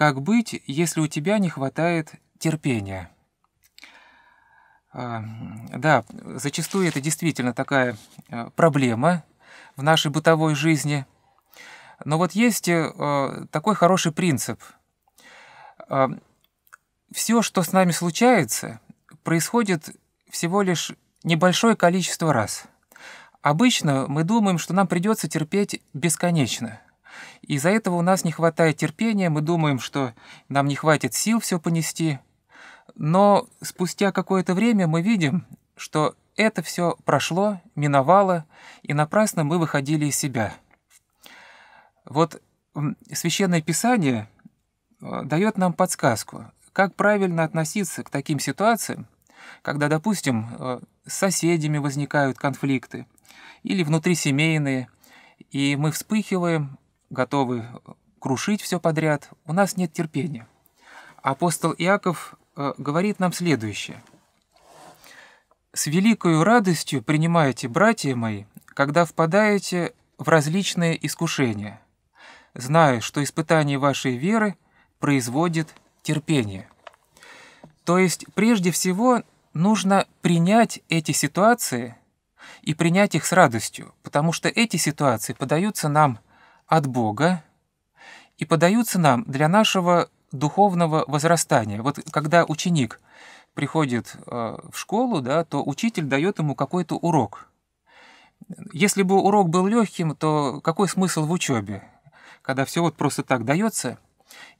Как быть, если у тебя не хватает терпения? А, да, зачастую это действительно такая э, проблема в нашей бытовой жизни. Но вот есть э, такой хороший принцип. А, Все, что с нами случается, происходит всего лишь небольшое количество раз. Обычно мы думаем, что нам придется терпеть бесконечно – из-за этого у нас не хватает терпения, мы думаем, что нам не хватит сил все понести. Но спустя какое-то время мы видим, что это все прошло, миновало, и напрасно мы выходили из себя. Вот Священное Писание э, дает нам подсказку, как правильно относиться к таким ситуациям, когда, допустим, э, с соседями возникают конфликты или внутрисемейные, и мы вспыхиваем, готовы э, крушить все подряд, у нас нет терпения. Апостол Иаков э, говорит нам следующее. «С великою радостью принимаете, братья мои, когда впадаете в различные искушения, зная, что испытание вашей веры производит терпение». То есть, прежде всего, нужно принять эти ситуации и принять их с радостью, потому что эти ситуации подаются нам от Бога и подаются нам для нашего духовного возрастания. Вот когда ученик приходит э, в школу, да, то учитель дает ему какой-то урок. Если бы урок был легким, то какой смысл в учебе, когда все вот просто так дается?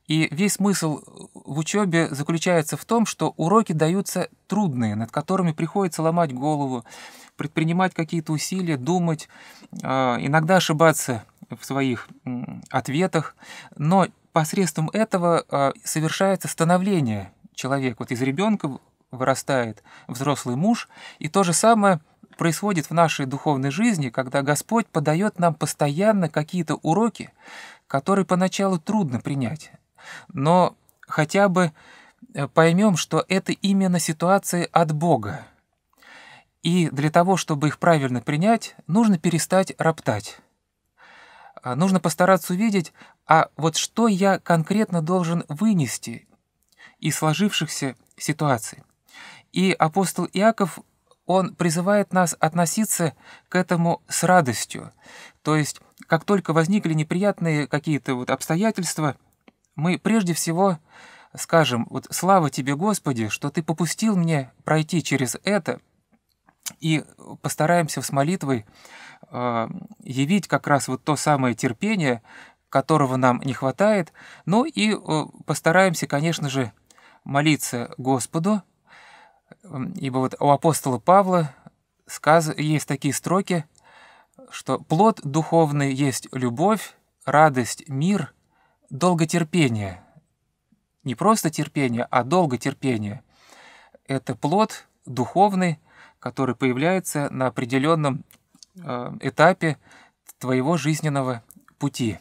И весь смысл в учебе заключается в том, что уроки даются трудные, над которыми приходится ломать голову, предпринимать какие-то усилия, думать, э, иногда ошибаться в своих ответах, но посредством этого а, совершается становление человека. Вот из ребенка вырастает взрослый муж, и то же самое происходит в нашей духовной жизни, когда Господь подает нам постоянно какие-то уроки, которые поначалу трудно принять, но хотя бы э, поймем, что это именно ситуации от Бога. И для того, чтобы их правильно принять, нужно перестать роптать. А, нужно постараться увидеть, а вот что я конкретно должен вынести из сложившихся ситуаций. И апостол Иаков, он призывает нас относиться к этому с радостью. То есть, как только возникли неприятные какие-то вот обстоятельства, мы прежде всего скажем, вот слава тебе, Господи, что ты попустил мне пройти через это, и постараемся с молитвой а, явить как раз вот то самое терпение, которого нам не хватает. Ну и постараемся, конечно же, молиться Господу, ибо вот у апостола Павла сказ... есть такие строки, что плод духовный есть любовь, радость, мир, долготерпение. Не просто терпение, а долготерпение. Это плод духовный, который появляется на определенном Э, этапе твоего жизненного пути.